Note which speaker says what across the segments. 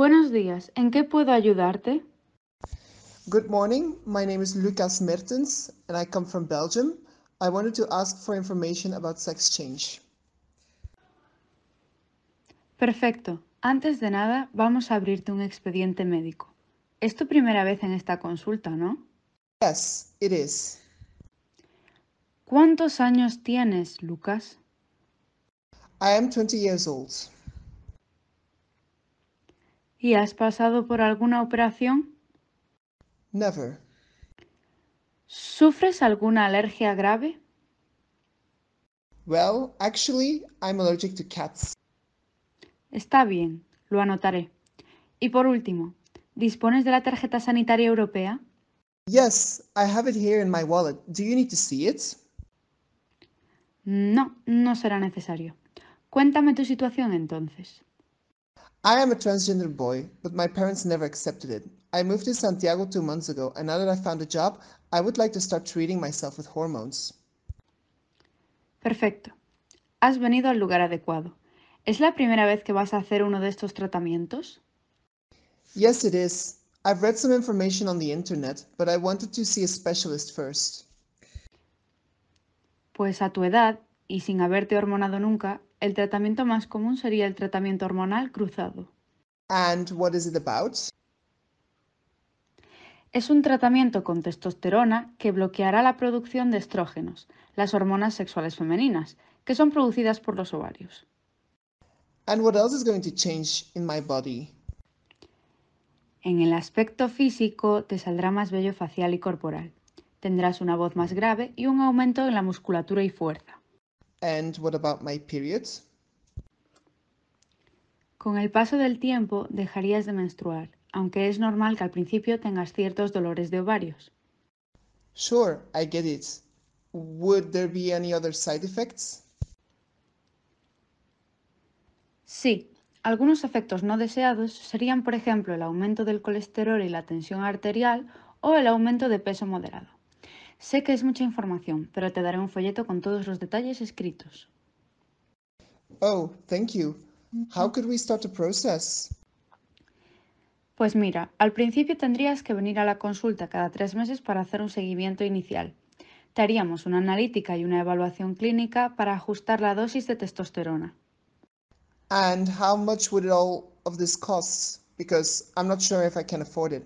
Speaker 1: Buenos días, ¿en qué puedo ayudarte?
Speaker 2: Good morning, my name is Lucas Mertens and I come from Belgium. I wanted to ask for information about sex change.
Speaker 1: Perfecto. Antes de nada, vamos a abrirte un expediente médico. Es tu primera vez en esta consulta, ¿no? Yes, it is. ¿Cuántos años tienes, Lucas? I am 20 years old. ¿Y has pasado por alguna operación? Never. ¿Sufres alguna alergia grave?
Speaker 2: Well, actually, I'm allergic to cats.
Speaker 1: Está bien, lo anotaré. Y por último, ¿dispones de la tarjeta sanitaria europea? Yes, I have it here in my wallet. Do you need to see it? No, no será necesario. Cuéntame tu situación entonces.
Speaker 2: I am a transgender boy, but my parents never accepted it. I moved to Santiago two months ago, and now that I found a job, I would like to start treating myself with hormones.
Speaker 1: Perfecto. Has venido al lugar adecuado. ¿Es la primera vez que vas a hacer uno de estos tratamientos?
Speaker 2: Yes, it is. I've read some information on the internet, but I wanted to see a specialist first.
Speaker 1: Pues a tu edad y sin haberte hormonado nunca, El tratamiento más común sería el tratamiento hormonal cruzado. Es un tratamiento con testosterona que bloqueará la producción de estrógenos, las hormonas sexuales femeninas, que son producidas por los ovarios. And what else is going to change in my En el aspecto físico te saldrá más bello facial y corporal. Tendrás una voz más grave y un aumento en la musculatura y fuerza.
Speaker 2: And what about my periods?
Speaker 1: Con el paso del tiempo dejarías de menstruar, aunque es normal que al principio tengas ciertos dolores de ovarios. Sure, I get it. Would
Speaker 2: there be any other side effects?
Speaker 1: Sí, algunos efectos no deseados serían, por ejemplo, el aumento del colesterol y la tensión arterial o el aumento de peso moderado. Sé que es mucha información, pero te daré un folleto con todos los detalles escritos.
Speaker 2: Oh, thank you.
Speaker 1: How could we start the process? Pues mira, al principio tendrías que venir a la consulta cada tres meses para hacer un seguimiento inicial. Te haríamos una analítica y una evaluación clínica para ajustar la dosis de testosterona. And how much would all of this cost? Because I'm not sure if I can afford it.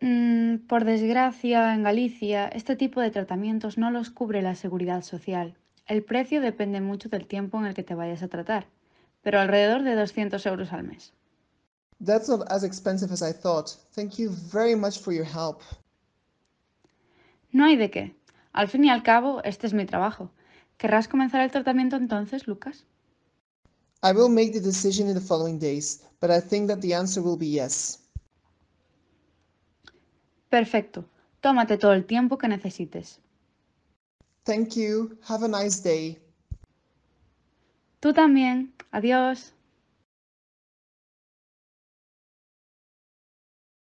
Speaker 1: Mm, por desgracia, en Galicia, este tipo de tratamientos no los cubre la seguridad social. El precio depende mucho del tiempo en el que te vayas a tratar, pero alrededor de 200 euros al mes. That's not as expensive as I
Speaker 2: thought. Thank you very much for your help.
Speaker 1: No hay de qué. Al fin y al cabo, este es mi trabajo. ¿Querrás comenzar el tratamiento entonces, Lucas?
Speaker 2: I will make the decision in the following days, but I think that the answer will be yes.
Speaker 1: Perfecto. Tómate todo el tiempo que necesites. Thank you. Have a nice day. Tú también. Adiós.